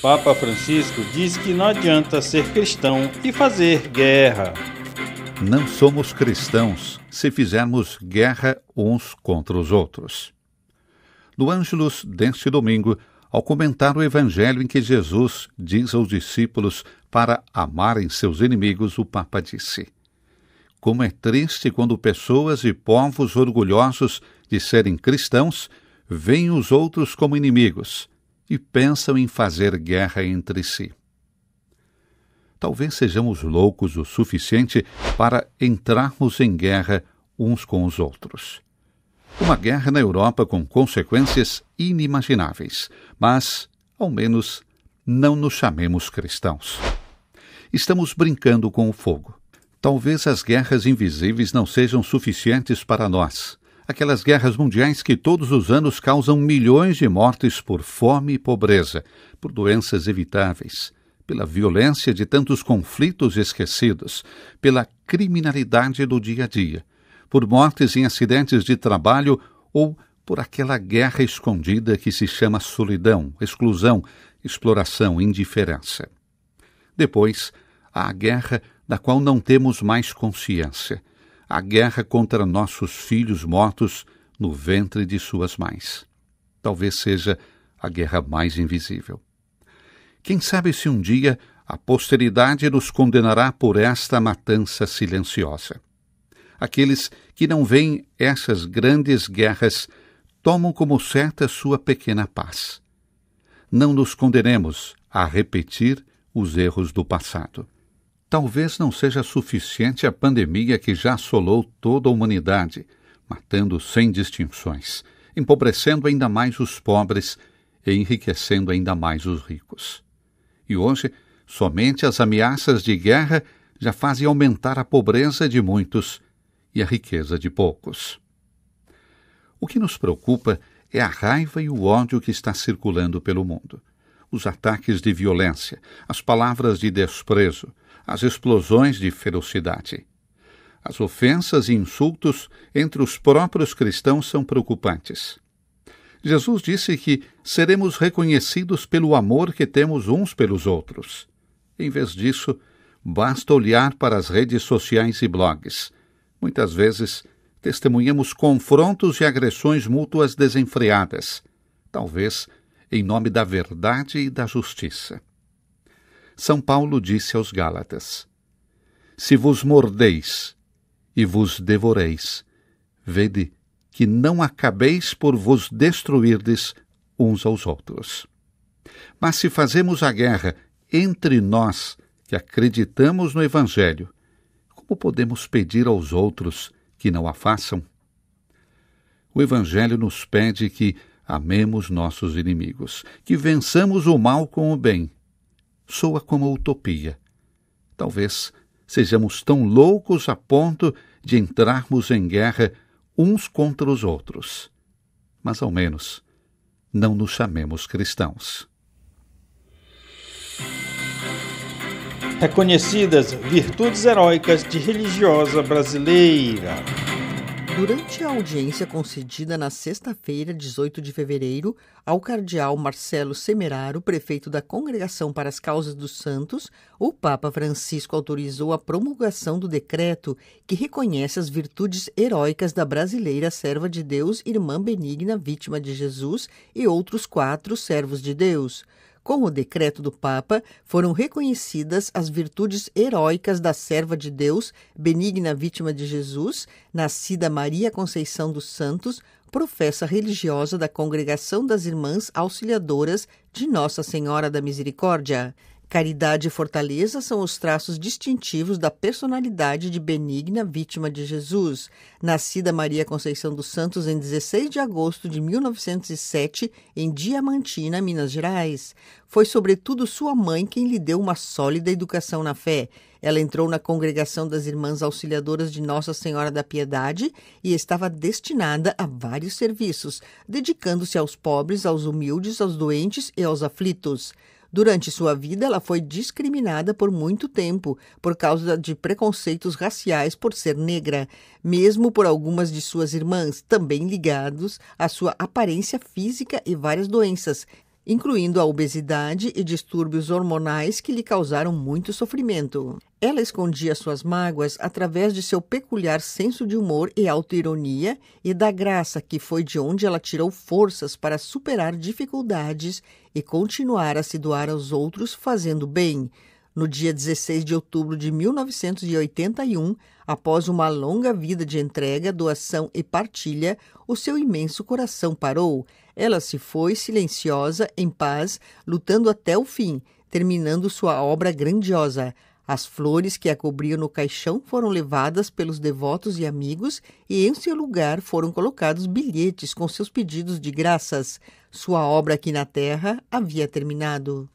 Papa Francisco diz que não adianta ser cristão e fazer guerra. Não somos cristãos se fizermos guerra uns contra os outros. No Ângelus deste domingo, ao comentar o evangelho em que Jesus diz aos discípulos para amarem seus inimigos, o Papa disse: Como é triste quando pessoas e povos orgulhosos de serem cristãos veem os outros como inimigos e pensam em fazer guerra entre si. Talvez sejamos loucos o suficiente para entrarmos em guerra uns com os outros. Uma guerra na Europa com consequências inimagináveis, mas, ao menos, não nos chamemos cristãos. Estamos brincando com o fogo. Talvez as guerras invisíveis não sejam suficientes para nós, aquelas guerras mundiais que todos os anos causam milhões de mortes por fome e pobreza, por doenças evitáveis, pela violência de tantos conflitos esquecidos, pela criminalidade do dia a dia, por mortes em acidentes de trabalho ou por aquela guerra escondida que se chama solidão, exclusão, exploração, indiferença. Depois, há a guerra da qual não temos mais consciência a guerra contra nossos filhos mortos no ventre de suas mães. Talvez seja a guerra mais invisível. Quem sabe se um dia a posteridade nos condenará por esta matança silenciosa. Aqueles que não veem essas grandes guerras tomam como certa sua pequena paz. Não nos condenemos a repetir os erros do passado. Talvez não seja suficiente a pandemia que já assolou toda a humanidade, matando sem distinções, empobrecendo ainda mais os pobres e enriquecendo ainda mais os ricos. E hoje, somente as ameaças de guerra já fazem aumentar a pobreza de muitos e a riqueza de poucos. O que nos preocupa é a raiva e o ódio que está circulando pelo mundo. Os ataques de violência, as palavras de desprezo, as explosões de ferocidade. As ofensas e insultos entre os próprios cristãos são preocupantes. Jesus disse que seremos reconhecidos pelo amor que temos uns pelos outros. Em vez disso, basta olhar para as redes sociais e blogs. Muitas vezes, testemunhamos confrontos e agressões mútuas desenfreadas, talvez em nome da verdade e da justiça. São Paulo disse aos Gálatas: Se vos mordeis e vos devoreis, vede que não acabeis por vos destruirdes uns aos outros. Mas se fazemos a guerra entre nós que acreditamos no Evangelho, como podemos pedir aos outros que não a façam? O Evangelho nos pede que amemos nossos inimigos, que vençamos o mal com o bem soa como utopia. Talvez sejamos tão loucos a ponto de entrarmos em guerra uns contra os outros. Mas ao menos não nos chamemos cristãos. Reconhecidas virtudes heróicas de religiosa brasileira. Durante a audiência concedida na sexta-feira, 18 de fevereiro, ao cardeal Marcelo Semeraro, prefeito da Congregação para as Causas dos Santos, o Papa Francisco autorizou a promulgação do decreto que reconhece as virtudes heróicas da brasileira serva de Deus, irmã benigna, vítima de Jesus, e outros quatro servos de Deus. Com o decreto do Papa, foram reconhecidas as virtudes heróicas da serva de Deus, benigna vítima de Jesus, nascida Maria Conceição dos Santos, professa religiosa da Congregação das Irmãs Auxiliadoras de Nossa Senhora da Misericórdia. Caridade e fortaleza são os traços distintivos da personalidade de Benigna, vítima de Jesus, nascida Maria Conceição dos Santos em 16 de agosto de 1907 em Diamantina, Minas Gerais. Foi sobretudo sua mãe quem lhe deu uma sólida educação na fé. Ela entrou na congregação das Irmãs Auxiliadoras de Nossa Senhora da Piedade e estava destinada a vários serviços, dedicando-se aos pobres, aos humildes, aos doentes e aos aflitos. Durante sua vida, ela foi discriminada por muito tempo por causa de preconceitos raciais por ser negra, mesmo por algumas de suas irmãs, também ligados à sua aparência física e várias doenças, incluindo a obesidade e distúrbios hormonais que lhe causaram muito sofrimento. Ela escondia suas mágoas através de seu peculiar senso de humor e autoironia e da graça que foi de onde ela tirou forças para superar dificuldades e continuar a se doar aos outros fazendo bem, no dia 16 de outubro de 1981, após uma longa vida de entrega, doação e partilha, o seu imenso coração parou. Ela se foi silenciosa, em paz, lutando até o fim, terminando sua obra grandiosa. As flores que a cobriam no caixão foram levadas pelos devotos e amigos, e em seu lugar foram colocados bilhetes com seus pedidos de graças. Sua obra aqui na terra havia terminado.